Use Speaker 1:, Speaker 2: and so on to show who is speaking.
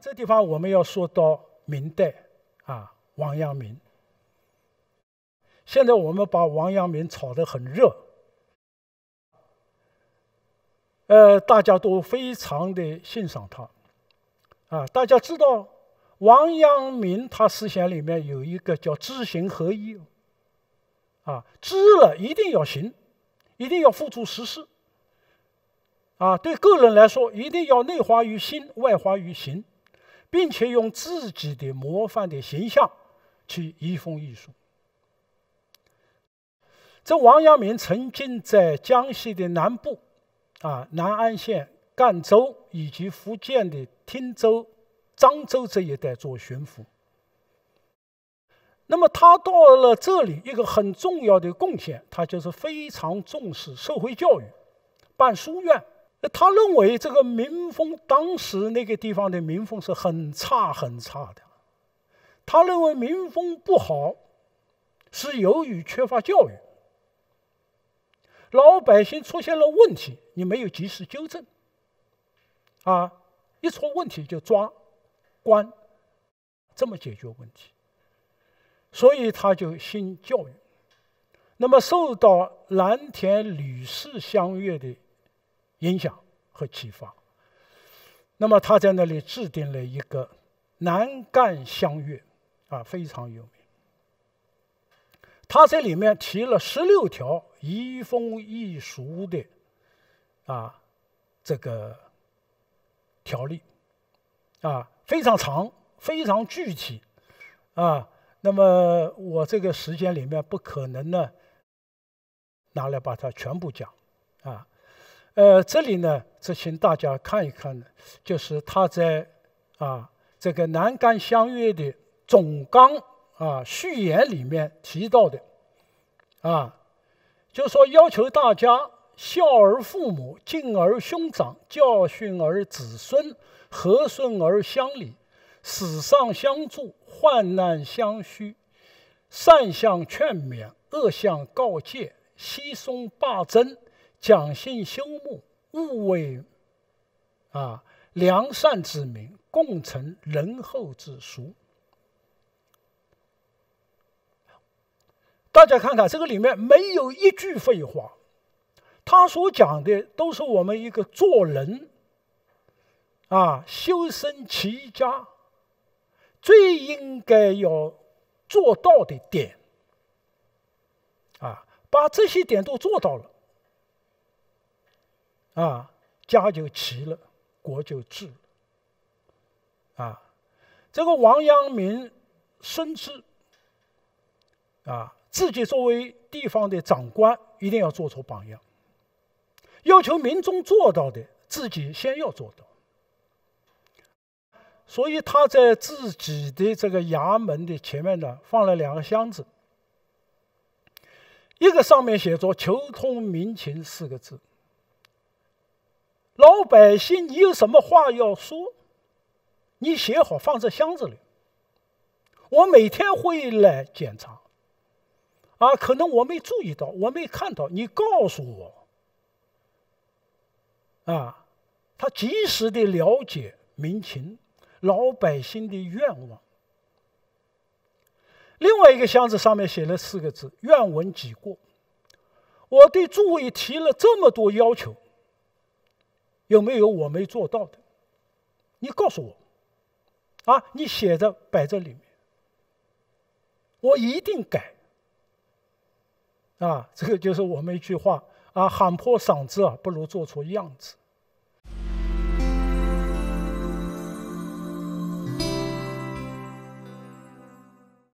Speaker 1: 这地方我们要说到明代啊，王阳明。现在我们把王阳明炒得很热，呃，大家都非常的欣赏他，啊，大家知道王阳明他思想里面有一个叫知行合一，啊，知了一定要行，一定要付诸实施，啊，对个人来说，一定要内化于心，外化于行。并且用自己的模范的形象去移风易俗。这王阳明曾经在江西的南部，啊南安县、赣州以及福建的汀州、漳州这一带做巡抚。那么他到了这里，一个很重要的贡献，他就是非常重视社会教育，办书院。他认为这个民风当时那个地方的民风是很差很差的，他认为民风不好，是由于缺乏教育，老百姓出现了问题，你没有及时纠正，啊，一出问题就抓，关，这么解决问题，所以他就兴教育，那么受到蓝田吕氏乡约的影响。和启发。那么他在那里制定了一个《南赣乡约》，啊，非常有名。他这里面提了十六条移风易俗的，啊，这个条例，啊，非常长，非常具体，啊。那么我这个时间里面不可能呢拿来把它全部讲，啊。呃，这里呢，再请大家看一看呢，就是他在啊这个《南赣相约》的总纲啊序言里面提到的，啊，就说要求大家孝而父母，敬而兄长，教训而子孙，和顺而乡里，死上相助，患难相需，善相劝勉，恶相告诫，惜松罢争。讲信修睦，勿为啊良善之名，共成仁厚之俗。大家看看，这个里面没有一句废话，他所讲的都是我们一个做人啊修身齐家最应该要做到的点啊，把这些点都做到了。啊，家就齐了，国就治。啊，这个王阳明深知，啊，自己作为地方的长官，一定要做出榜样，要求民众做到的，自己先要做到。所以他在自己的这个衙门的前面呢，放了两个箱子，一个上面写着“求通民情”四个字。老百姓，你有什么话要说？你写好放在箱子里，我每天会来检查。啊，可能我没注意到，我没看到，你告诉我。啊，他及时的了解民情，老百姓的愿望。另外一个箱子上面写了四个字：愿闻己过。我对诸位提了这么多要求。有没有我没做到的？你告诉我，啊，你写的摆在里面，我一定改。啊，这个就是我们一句话啊，喊破嗓子啊，不如做出样子。